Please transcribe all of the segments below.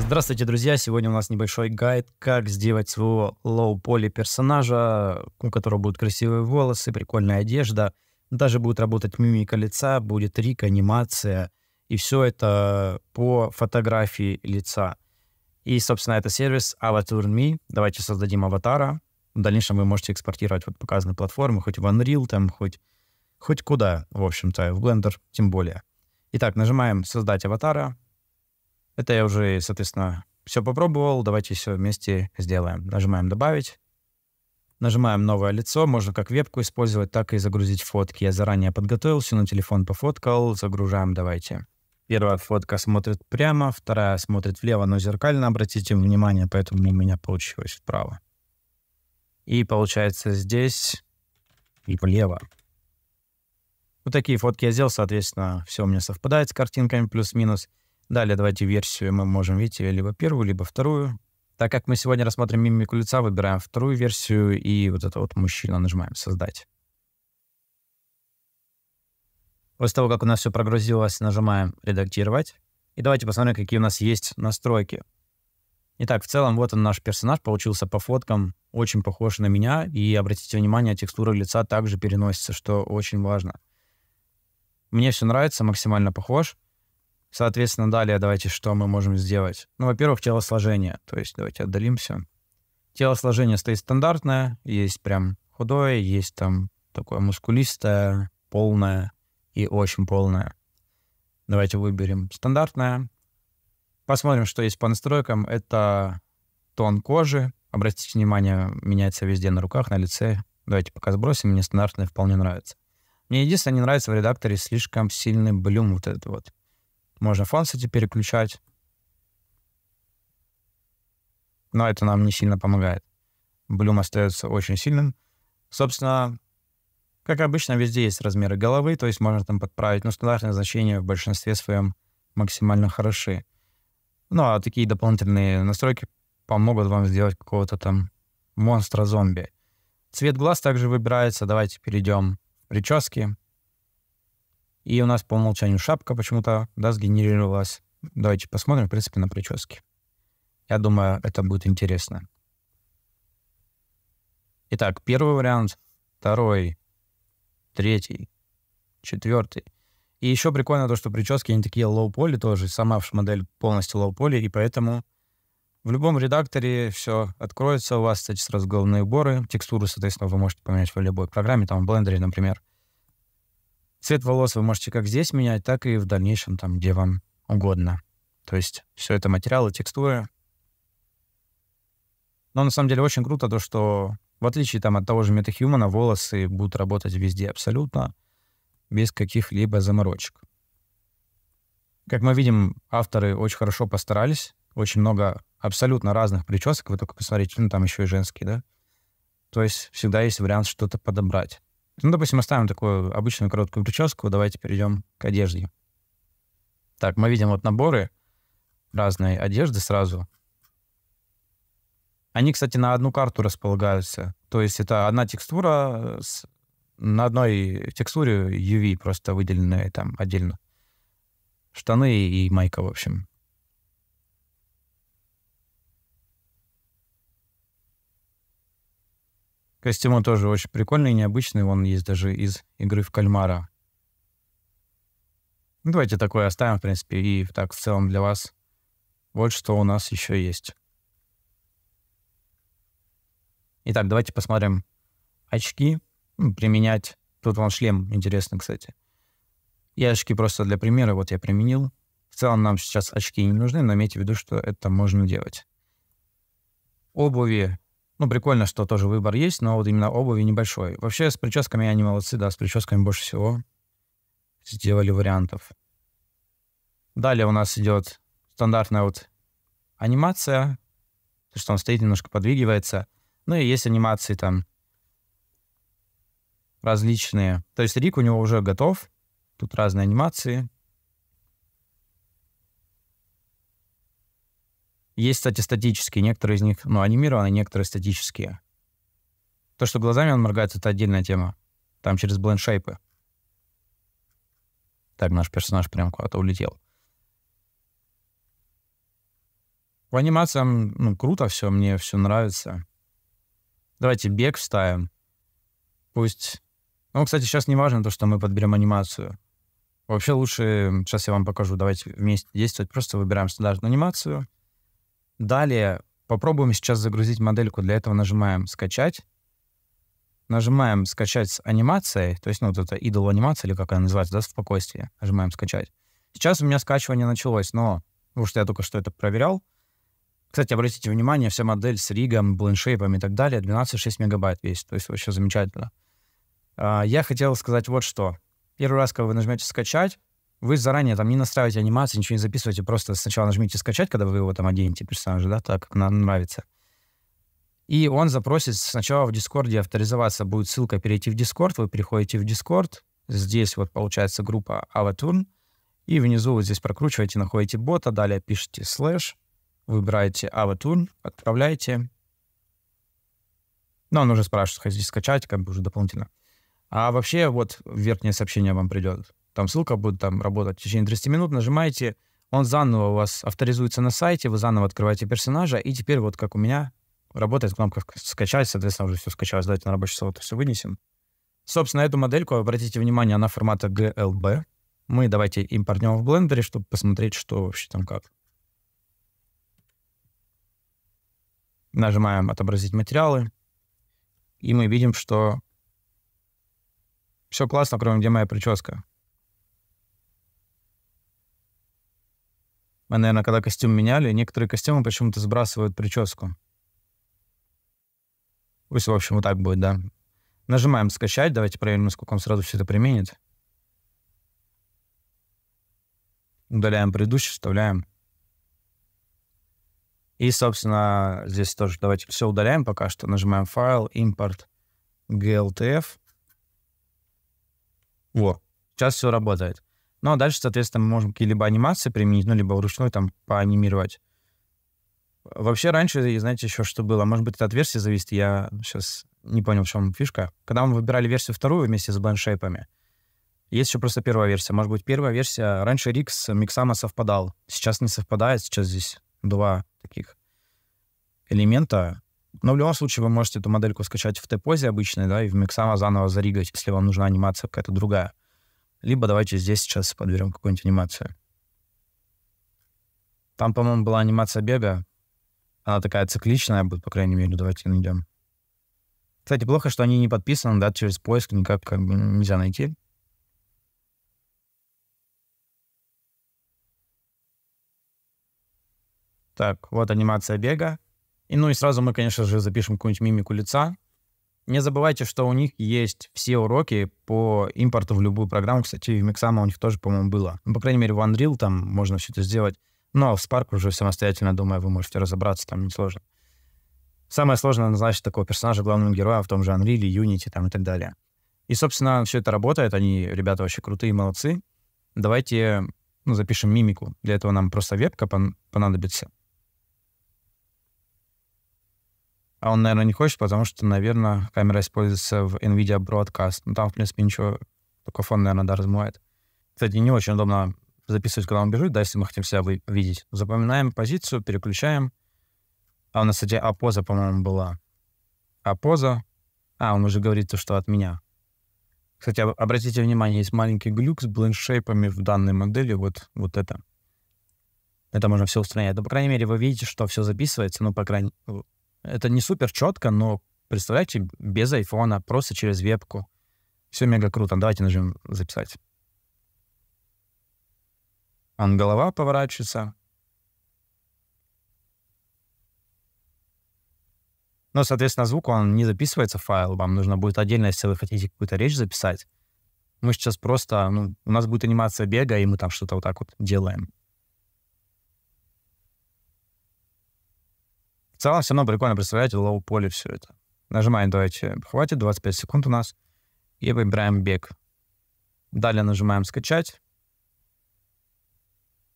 Здравствуйте, друзья! Сегодня у нас небольшой гайд, как сделать своего лоу-поли персонажа, у которого будут красивые волосы, прикольная одежда, даже будет работать мимика лица, будет рик, анимация, и все это по фотографии лица. И, собственно, это сервис Avatar.me. Давайте создадим аватара. В дальнейшем вы можете экспортировать вот показанные платформы, хоть в Unreal, там, хоть, хоть куда, в общем-то, в Blender тем более. Итак, нажимаем «Создать аватара», это я уже, соответственно, все попробовал, давайте все вместе сделаем. Нажимаем «Добавить». Нажимаем «Новое лицо». Можно как вебку использовать, так и загрузить фотки. Я заранее подготовился, на телефон пофоткал. Загружаем «Давайте». Первая фотка смотрит прямо, вторая смотрит влево, но зеркально, обратите внимание, поэтому у меня получилось вправо. И получается здесь и влево. Вот такие фотки я сделал, соответственно, все у меня совпадает с картинками плюс-минус. Далее давайте версию мы можем, видите, либо первую, либо вторую. Так как мы сегодня рассмотрим мимику лица, выбираем вторую версию и вот это вот мужчина нажимаем «Создать». После того, как у нас все прогрузилось, нажимаем «Редактировать». И давайте посмотрим, какие у нас есть настройки. Итак, в целом, вот он наш персонаж, получился по фоткам, очень похож на меня. И обратите внимание, текстура лица также переносится, что очень важно. Мне все нравится, максимально похож. Соответственно, далее давайте что мы можем сделать? Ну, во-первых, телосложение. То есть давайте отдалимся. Телосложение стоит стандартное. Есть прям худое, есть там такое мускулистое, полное и очень полное. Давайте выберем стандартное. Посмотрим, что есть по настройкам. Это тон кожи. Обратите внимание, меняется везде на руках, на лице. Давайте пока сбросим. Мне стандартное вполне нравится. Мне единственное не нравится в редакторе слишком сильный блюм вот этот вот. Можно фон, кстати, переключать. Но это нам не сильно помогает. Блюм остается очень сильным. Собственно, как обычно, везде есть размеры головы, то есть можно там подправить, но стандартные значения в большинстве своем максимально хороши. Ну, а такие дополнительные настройки помогут вам сделать какого-то там монстра-зомби. Цвет глаз также выбирается. Давайте перейдем в прически. И у нас по умолчанию шапка почему-то, да, сгенерировалась. Давайте посмотрим, в принципе, на прически. Я думаю, это будет интересно. Итак, первый вариант, второй, третий, четвертый. И еще прикольно то, что прически, они такие лоу-поли тоже. Сама модель полностью лоу-поли, и поэтому в любом редакторе все откроется, у вас, кстати, сразу головные уборы, текстуру, соответственно, вы можете поменять в любой программе, там в блендере, например. Цвет волос вы можете как здесь менять, так и в дальнейшем там, где вам угодно. То есть все это материалы, текстуры. Но на самом деле очень круто то, что в отличие там от того же MetaHuman волосы будут работать везде абсолютно, без каких-либо заморочек. Как мы видим, авторы очень хорошо постарались. Очень много абсолютно разных причесок. Вы только посмотрите, ну там еще и женские, да? То есть всегда есть вариант что-то подобрать. Ну, допустим, оставим такую обычную короткую прическу, давайте перейдем к одежде. Так, мы видим вот наборы разной одежды сразу. Они, кстати, на одну карту располагаются. То есть это одна текстура с... на одной текстуре UV просто выделенная там отдельно. Штаны и майка, в общем. Костюм тоже очень прикольный и необычный, он есть даже из игры в кальмара. Ну, давайте такое оставим, в принципе, и так в целом для вас. Вот что у нас еще есть. Итак, давайте посмотрим очки. Применять. Тут вон шлем интересно, кстати. Я очки просто для примера, вот я применил. В целом нам сейчас очки не нужны, но имейте в виду, что это можно делать. Обуви ну, прикольно, что тоже выбор есть, но вот именно обуви небольшой. Вообще, с прическами они молодцы, да, с прическами больше всего сделали вариантов. Далее у нас идет стандартная вот анимация, то, что он стоит, немножко подвигивается. Ну и есть анимации там различные. То есть Рик у него уже готов, тут разные анимации. Есть, кстати, статические. Некоторые из них, ну, анимированные, некоторые статические. То, что глазами он моргает, это отдельная тема. Там через блендшейпы. Так, наш персонаж прям куда-то улетел. По анимациям, ну, круто все, мне все нравится. Давайте бег вставим. Пусть... Ну, кстати, сейчас не важно то, что мы подберем анимацию. Вообще лучше, сейчас я вам покажу, давайте вместе действовать. Просто выбираем стандартную анимацию — Далее попробуем сейчас загрузить модельку. Для этого нажимаем «Скачать». Нажимаем «Скачать с анимацией», то есть, ну, вот это идол анимация, или как она называется, да, спокойствие. Нажимаем «Скачать». Сейчас у меня скачивание началось, но, потому ну, что я только что это проверял. Кстати, обратите внимание, вся модель с ригом, блендшейпом и так далее 12,6 мегабайт весит, то есть вообще замечательно. А, я хотел сказать вот что. Первый раз, когда вы нажмете «Скачать», вы заранее там не настраиваете анимацию, ничего не записываете, просто сначала нажмите «скачать», когда вы его там оденете, персонажа, да, так, как нам нравится. И он запросит сначала в Дискорде авторизоваться, будет ссылка перейти в Дискорд, вы переходите в Дискорд, здесь вот получается группа Avaturn, и внизу вот здесь прокручиваете, находите бота, далее пишите слэш, выбираете Avaturn, отправляете. Но ну, он уже спрашивает, хотите скачать, как бы уже дополнительно. А вообще вот верхнее сообщение вам придет там ссылка будет там работать в течение 30 минут, нажимаете, он заново у вас авторизуется на сайте, вы заново открываете персонажа, и теперь вот как у меня работает кнопка «Скачать», соответственно, уже все скачалось, давайте на рабочий стол это все вынесем. Собственно, эту модельку, обратите внимание, она формата GLB. Мы давайте импортнем в блендере, чтобы посмотреть, что вообще там как. Нажимаем «Отобразить материалы», и мы видим, что все классно, кроме где моя прическа. Мы, наверное, когда костюм меняли, некоторые костюмы почему-то сбрасывают прическу. Пусть, в общем, вот так будет, да. Нажимаем «Скачать». Давайте проверим, насколько он сразу все это применит. Удаляем предыдущий, вставляем. И, собственно, здесь тоже давайте все удаляем пока что. Нажимаем «Файл», «Импорт», «GLTF». Во, сейчас все работает. Ну, а дальше, соответственно, мы можем какие-либо анимации применить, ну, либо вручную там поанимировать. Вообще раньше, знаете, еще что было? Может быть, это от версии зависит, я сейчас не понял, в чем фишка. Когда мы выбирали версию вторую вместе с бланшейпами, есть еще просто первая версия. Может быть, первая версия... Раньше Рик с Миксама совпадал. Сейчас не совпадает. Сейчас здесь два таких элемента. Но в любом случае вы можете эту модельку скачать в Т-позе обычной, да, и в Миксама заново заригать, если вам нужна анимация какая-то другая. Либо давайте здесь сейчас подберем какую-нибудь анимацию. Там, по-моему, была анимация бега. Она такая цикличная будет, по крайней мере. Давайте найдем. Кстати, плохо, что они не подписаны, да, через поиск никак как бы нельзя найти. Так, вот анимация бега. И ну и сразу мы, конечно же, запишем какую-нибудь мимику лица. Не забывайте, что у них есть все уроки по импорту в любую программу. Кстати, в Миксама у них тоже, по-моему, было. Ну, по крайней мере, в Unreal там можно все это сделать. Но ну, а в Spark уже самостоятельно, думаю, вы можете разобраться, там несложно. Самое сложное назначить такого персонажа главным героем в том же Unreal, Unity там, и так далее. И, собственно, все это работает. Они, ребята, вообще крутые, молодцы. Давайте ну, запишем мимику. Для этого нам просто вебка понадобится. А он, наверное, не хочет, потому что, наверное, камера используется в NVIDIA Broadcast. Но ну, там, в принципе, ничего, только фон, наверное, да, размывает. Кстати, не очень удобно записывать, когда он бежит, да, если мы хотим себя вы- видеть. Запоминаем позицию, переключаем. А у нас, кстати, а поза, по-моему, была. А поза... А, он уже говорит то, что от меня. Кстати, обратите внимание, есть маленький глюк с блендшейпами в данной модели, вот, вот это. Это можно все устранять. Но, по крайней мере, вы видите, что все записывается, ну, по крайней... Это не супер четко, но представляете, без айфона, просто через вебку. Все мега круто. Давайте нажмем записать. Он голова поворачивается. Но, соответственно, звук, он не записывается в файл. Вам нужно будет отдельно, если вы хотите какую-то речь записать. Мы сейчас просто... Ну, у нас будет анимация бега, и мы там что-то вот так вот делаем. В целом все равно прикольно представлять в лоу-поле все это. Нажимаем, давайте, хватит, 25 секунд у нас. И выбираем бег. Далее нажимаем «Скачать».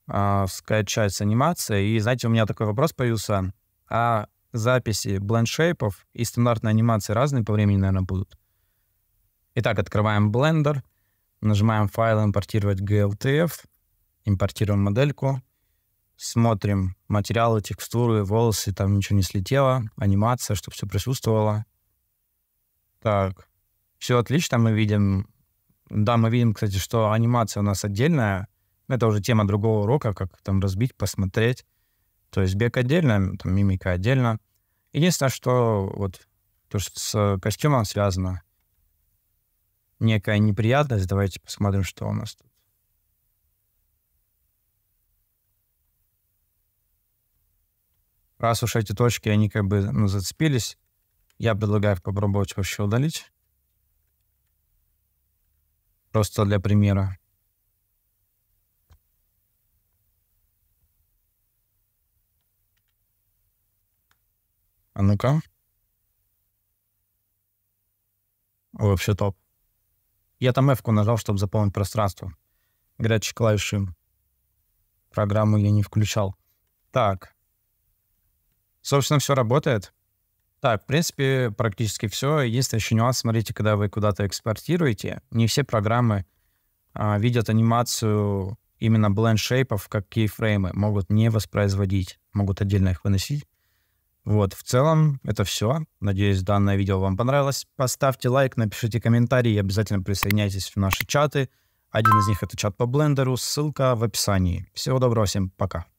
А, скачать с анимацией. И, знаете, у меня такой вопрос появился. А записи блендшейпов и стандартные анимации разные по времени, наверное, будут. Итак, открываем Blender, нажимаем файл «Импортировать GLTF», импортируем модельку, смотрим материалы, текстуры, волосы, там ничего не слетело, анимация, чтобы все присутствовало. Так, все отлично, мы видим. Да, мы видим, кстати, что анимация у нас отдельная. Это уже тема другого урока, как там разбить, посмотреть. То есть бег отдельно, там мимика отдельно. Единственное, что вот то, что с костюмом связано, некая неприятность. Давайте посмотрим, что у нас тут. раз уж эти точки, они как бы ну, зацепились, я предлагаю попробовать вообще удалить. Просто для примера. А ну-ка. Вообще топ. Я там F нажал, чтобы заполнить пространство. Горячей клавиши. Программу я не включал. Так, Собственно, все работает. Так, в принципе, практически все. Единственный еще нюанс, смотрите, когда вы куда-то экспортируете, не все программы а, видят анимацию именно blend шейпов, как кейфреймы, могут не воспроизводить, могут отдельно их выносить. Вот, в целом это все. Надеюсь, данное видео вам понравилось. Поставьте лайк, напишите комментарий, обязательно присоединяйтесь в наши чаты. Один из них это чат по блендеру, ссылка в описании. Всего доброго, всем пока.